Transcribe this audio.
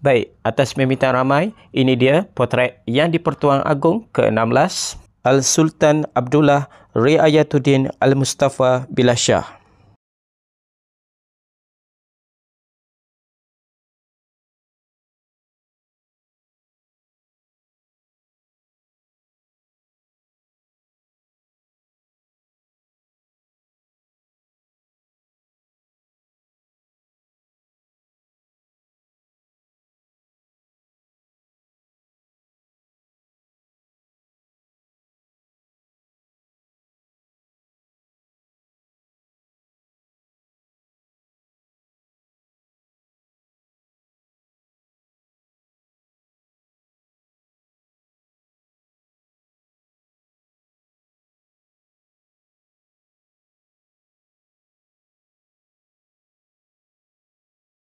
Baik, atas permintaan ramai, ini dia potret yang di-Pertuan Agong ke-16 Al-Sultan Abdullah Riayatuddin Al-Mustafa Bilashah.